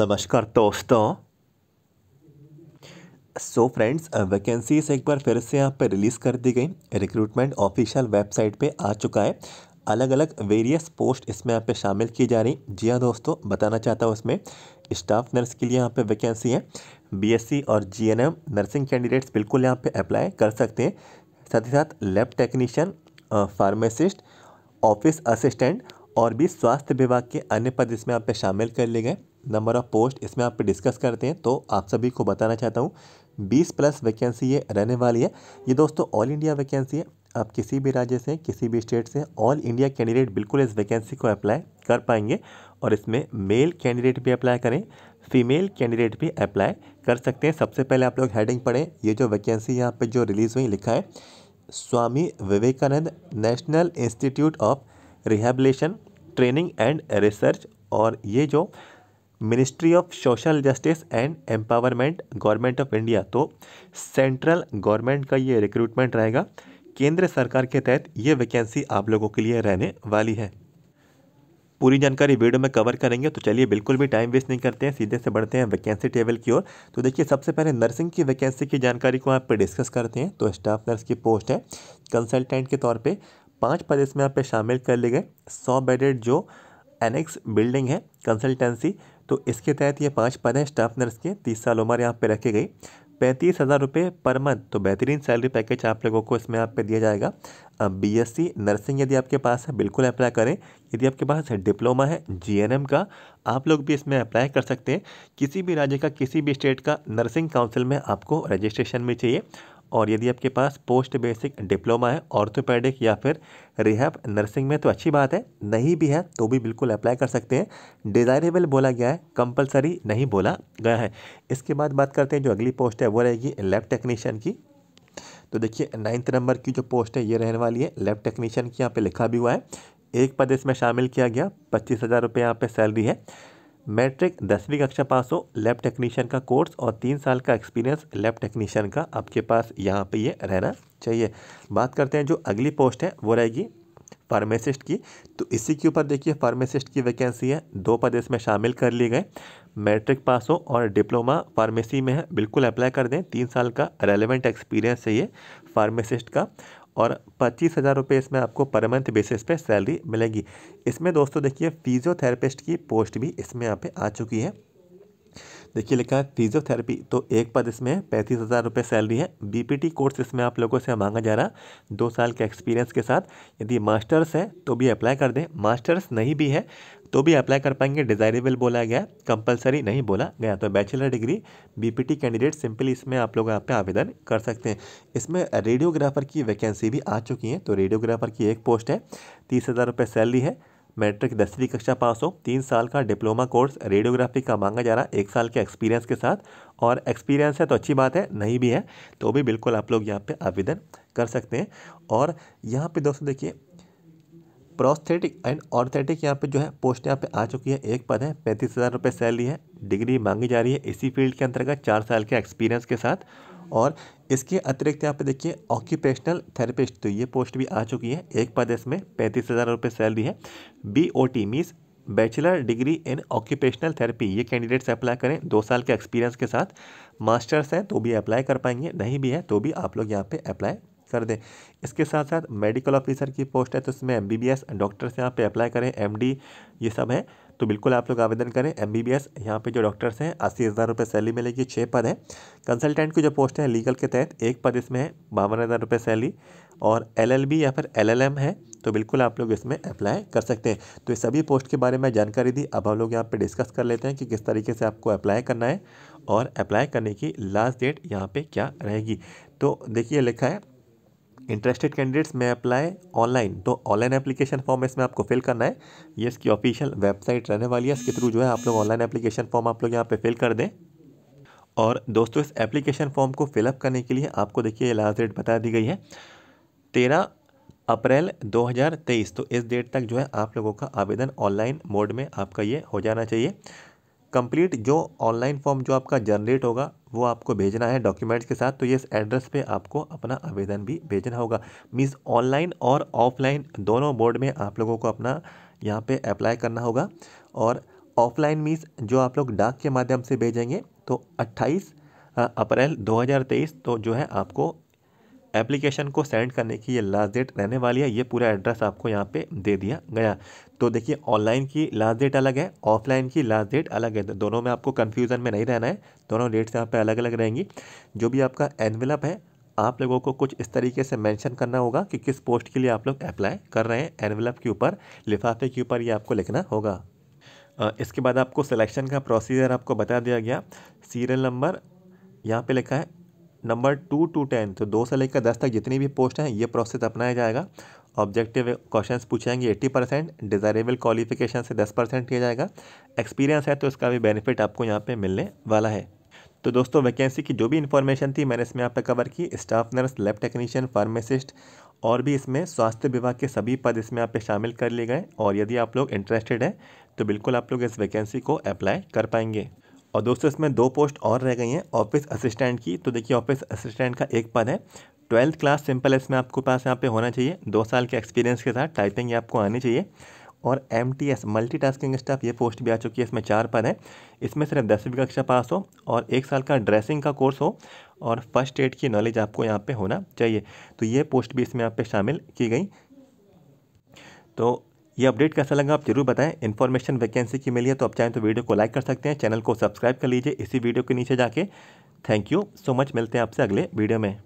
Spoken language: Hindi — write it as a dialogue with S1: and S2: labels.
S1: नमस्कार दोस्तों सो फ्रेंड्स वैकेंसीज एक बार फिर से यहाँ पे रिलीज़ कर दी गई रिक्रूटमेंट ऑफिशियल वेबसाइट पे आ चुका है अलग अलग वेरियस पोस्ट इसमें यहाँ पे शामिल की जा रही जी हाँ दोस्तों बताना चाहता हूँ इसमें स्टाफ नर्स के लिए यहाँ पे वैकेंसी है बीएससी और जीएनएम नर्सिंग कैंडिडेट्स बिल्कुल यहाँ पर अप्लाई कर सकते हैं साथ ही साथ lab technician pharmacist office assistant और भी स्वास्थ्य विभाग के अन्य पद इसमें यहाँ पे शामिल कर लिए गए नंबर ऑफ़ पोस्ट इसमें आप पे डिस्कस करते हैं तो आप सभी को बताना चाहता हूँ बीस प्लस वैकेंसी ये रहने वाली है ये दोस्तों ऑल इंडिया वैकेंसी है आप किसी भी राज्य से किसी भी स्टेट से ऑल इंडिया कैंडिडेट बिल्कुल इस वैकेंसी को अप्लाई कर पाएंगे और इसमें मेल कैंडिडेट भी अप्लाई करें फीमेल कैंडिडेट भी अप्लाई कर सकते हैं सबसे पहले आप लोग हेडिंग पढ़ें ये जो वैकेंसी यहाँ पे जो रिलीज़ हुई लिखा है Swami Vivekanand national institute of rehabilitation training and research और ये जो ministry of social justice and empowerment government of India तो सेंट्रल गवर्नमेंट का ये रिक्रूटमेंट रहेगा केंद्र सरकार के तहत ये वैकेंसी आप लोगों के लिए रहने वाली है पूरी जानकारी वीडियो में कवर करेंगे तो चलिए बिल्कुल भी टाइम वेस्ट नहीं करते हैं सीधे से बढ़ते हैं वैकेंसी टेबल की ओर तो देखिए सबसे पहले नर्सिंग की वैकेंसी की जानकारी को आप पे डिस्कस करते हैं तो स्टाफ नर्स की पोस्ट है कंसल्टेंट के तौर पर पाँच पद इसमें आप पे शामिल कर लिए गए सौ बेडेड जो एनेक्स बिल्डिंग है कंसल्टेंसी तो इसके तहत ये पाँच पद हैं स्टाफ नर्स के तीस साल उम्र यहाँ पे रखी गई पैंतीस हज़ार रुपये पर मंथ तो बेहतरीन सैलरी पैकेज आप लोगों को इसमें यहाँ पे दिया जाएगा बीएससी नर्सिंग यदि आपके पास है बिल्कुल अप्लाई करें यदि आपके पास डिप्लोमा है जीएनएम का आप लोग भी इसमें अप्लाई कर सकते हैं किसी भी राज्य का किसी भी स्टेट का नर्सिंग काउंसिल में आपको रजिस्ट्रेशन भी चाहिए और यदि आपके पास पोस्ट बेसिक डिप्लोमा है ऑर्थोपेडिक या फिर रिहैप नर्सिंग में तो अच्छी बात है नहीं भी है तो भी बिल्कुल अप्लाई कर सकते हैं डिज़ायरेबल बोला गया है कंपलसरी नहीं बोला गया है इसके बाद बात करते हैं जो अगली पोस्ट है वो रहेगी लैब टेक्नीशियन की तो देखिए नाइन्थ नंबर की जो पोस्ट है ये रहने वाली है लैब टेक्नीशियन की यहाँ पर लिखा भी हुआ है एक पद इसमें शामिल किया गया पच्चीस हज़ार रुपये यहाँ पर सैलरी है मैट्रिक दसवीं कक्षा पास हो लैब टेक्नीशियन का कोर्स और तीन साल का एक्सपीरियंस लैब टेक्नीशियन का आपके पास यहाँ पे ये रहना चाहिए बात करते हैं जो अगली पोस्ट है वो रहेगी फार्मेसिस्ट की तो इसी के ऊपर देखिए फार्मेसिस्ट की वैकेंसी है दो पद इसमें शामिल कर लिए गए मैट्रिक पास हो और डिप्लोमा फार्मेसी में है बिल्कुल अप्लाई कर दें तीन साल का रेलिवेंट एक्सपीरियंस चाहिए फार्मेसिस्ट का और पच्चीस हज़ार रुपये इसमें आपको पर मंथ बेसिस पे सैलरी मिलेगी इसमें दोस्तों देखिए फिजियोथेरेपिस्ट की पोस्ट भी इसमें यहाँ पे आ चुकी है देखिए लिखा है फिजियोथेरेपी तो एक पद इसमें पैंतीस हज़ार रुपये सैलरी है बीपीटी कोर्स इसमें आप लोगों से मांगा जा रहा दो साल के एक्सपीरियंस के साथ यदि मास्टर्स है तो भी अप्लाई कर दें मास्टर्स नहीं भी है तो भी अप्लाई कर पाएंगे डिज़ायरेबल बोला गया कंपलसरी नहीं बोला गया तो bachelor degree BPT candidate simply इसमें आप लोग यहाँ पे आवेदन कर सकते हैं इसमें रेडियोग्राफर की वैकेंसी भी आ चुकी है तो रेडियोग्राफर की एक पोस्ट है तीस हज़ार रुपये सैलरी है मैट्रिक दसवीं कक्षा पास हो तीन साल का डिप्लोमा कोर्स रेडियोग्राफी का मांगा जा रहा है एक साल के एक्सपीरियंस के साथ और एक्सपीरियंस है तो अच्छी बात है नहीं भी है तो भी बिल्कुल आप लोग यहाँ पे आवेदन कर सकते हैं और यहाँ पे दोस्तों देखिए प्रोस्थेटिक एंड ऑर्थेटिक यहाँ पे जो है पोस्ट यहाँ पे आ चुकी है एक पद है पैंतीस हज़ार रुपये सैलरी है डिग्री मांगी जा रही है इसी फील्ड के अंतर्गत चार साल के एक्सपीरियंस के साथ और इसके अतिरिक्त यहाँ पे देखिए ऑक्यूपेशनल थेरेपिस्ट तो ये पोस्ट भी आ चुकी है एक पद इसमें पैंतीस हज़ार रुपये सैलरी है B O T means bachelor degree in occupational therapy ये कैंडिडेट्स अप्लाई करें दो साल के एक्सपीरियंस के साथ मास्टर्स हैं तो भी अप्लाई कर पाएंगे नहीं भी है तो भी आप लोग यहाँ पे अप्लाई कर दें इसके साथ साथ मेडिकल ऑफिसर की पोस्ट है तो इसमें एम बी बी डॉक्टर्स यहाँ पे अप्लाई करें एम डी ये सब है तो बिल्कुल आप लोग आवेदन करें एम बी बी एस यहाँ पर जो डॉक्टर्स हैं अस्सी हज़ार रुपये सैली मिलेगी छः पद हैं कंसल्टेंट की जो पोस्ट है लीगल के तहत एक पद इसमें है बावन हज़ार रुपये सैली और एल एल बी या फिर एल एल एम है तो बिल्कुल आप लोग इसमें अप्लाई कर सकते हैं तो ये सभी पोस्ट के बारे में जानकारी दी अब हम लोग यहाँ पर डिस्कस कर लेते हैं कि किस तरीके से आपको अप्लाई करना है और अप्लाई करने की लास्ट डेट यहाँ पर क्या रहेगी तो देखिए लिखा है इंटरेस्टेड कैंडिडेट्स में अप्लाई ऑनलाइन तो ऑनलाइन एप्लीकेशन फॉर्म इसमें आपको फिल करना है ये इसकी ऑफिशियल वेबसाइट रहने वाली है इसके थ्रू जो है आप लोग ऑनलाइन एप्लीकेशन फॉर्म आप लोग यहाँ पे फिल कर दें और दोस्तों इस एप्लीकेशन फॉर्म को फिलअप करने के लिए आपको देखिए लास्ट डेट बता दी गई है तेरह अप्रैल 2023 तो इस डेट तक जो है आप लोगों का आवेदन ऑनलाइन मोड में आपका ये हो जाना चाहिए कंप्लीट जो ऑनलाइन फॉर्म जो आपका जनरेट होगा वो आपको भेजना है डॉक्यूमेंट्स के साथ तो इस एड्रेस पे आपको अपना आवेदन भी भेजना होगा मीन्स ऑनलाइन और ऑफलाइन दोनों बोर्ड में आप लोगों को अपना यहाँ पे अप्लाई करना होगा और ऑफलाइन मीन्स जो आप लोग डाक के माध्यम से भेजेंगे तो 28 अप्रैल 2023 तो जो है आपको एप्लीकेशन को सेंड करने की ये लास्ट डेट रहने वाली है ये पूरा एड्रेस आपको यहाँ पे दे दिया गया तो देखिए ऑनलाइन की लास्ट डेट अलग है ऑफलाइन की लास्ट डेट अलग है तो दोनों में आपको कन्फ्यूज़न में नहीं रहना है दोनों डेट्स यहाँ पर अलग अलग रहेंगी जो भी आपका एनविलप है आप लोगों को कुछ इस तरीके से मेंशन करना होगा कि किस पोस्ट के लिए आप लोग अप्लाई कर रहे हैं एनवलप के ऊपर लिफाफे के ऊपर ये आपको लिखना होगा इसके बाद आपको सिलेक्शन का प्रोसीजर आपको बता दिया गया सीरियल नंबर यहाँ पे लिखा है नंबर टू टू टेन तो दो से लेकर दस तक जितनी भी पोस्ट हैं ये प्रोसेस अपनाया जाएगा ऑब्जेक्टिव क्वेश्चंस पूछेंगे 80 परसेंट डिज़ायरेबल क्वालिफिकेशन से 10 परसेंट किया जाएगा एक्सपीरियंस है तो इसका भी बेनिफिट आपको यहाँ पे मिलने वाला है तो दोस्तों वैकेंसी की जो भी इन्फॉर्मेशन थी मैंने इसमें यहाँ पे कवर की staff nurse lab technician pharmacist और भी इसमें स्वास्थ्य विभाग के सभी पद इसमें आप पे शामिल कर लिए गए और यदि आप लोग इंटरेस्टेड हैं तो बिल्कुल आप लोग इस वैकेंसी को अप्लाई कर पाएंगे और दोस्तों इसमें दो पोस्ट और रह गई हैं ऑफिस असिस्टेंट की तो देखिए ऑफिस असिस्टेंट का एक पद है ट्वेल्थ क्लास सिंपल है इसमें आपको पास यहाँ पे होना चाहिए दो साल के एक्सपीरियंस के साथ टाइपिंग आपको आनी चाहिए और M T S multi tasking staff ये पोस्ट भी आ चुकी है इसमें चार पद हैं इसमें सिर्फ दसवीं कक्षा पास हो और एक साल का ड्रेसिंग का कोर्स हो और फर्स्ट एड की नॉलेज आपको यहाँ पे होना चाहिए तो ये पोस्ट भी इसमें यहाँ पे शामिल की गई तो ये अपडेट कैसा लगा आप जरूर बताएं इन्फॉर्मेशन वैकेंसी की मिली है तो आप चाहें तो वीडियो को लाइक कर सकते हैं चैनल को सब्सक्राइब कर लीजिए इसी वीडियो के नीचे जाके थैंक यू सो मच मिलते हैं आपसे अगले वीडियो में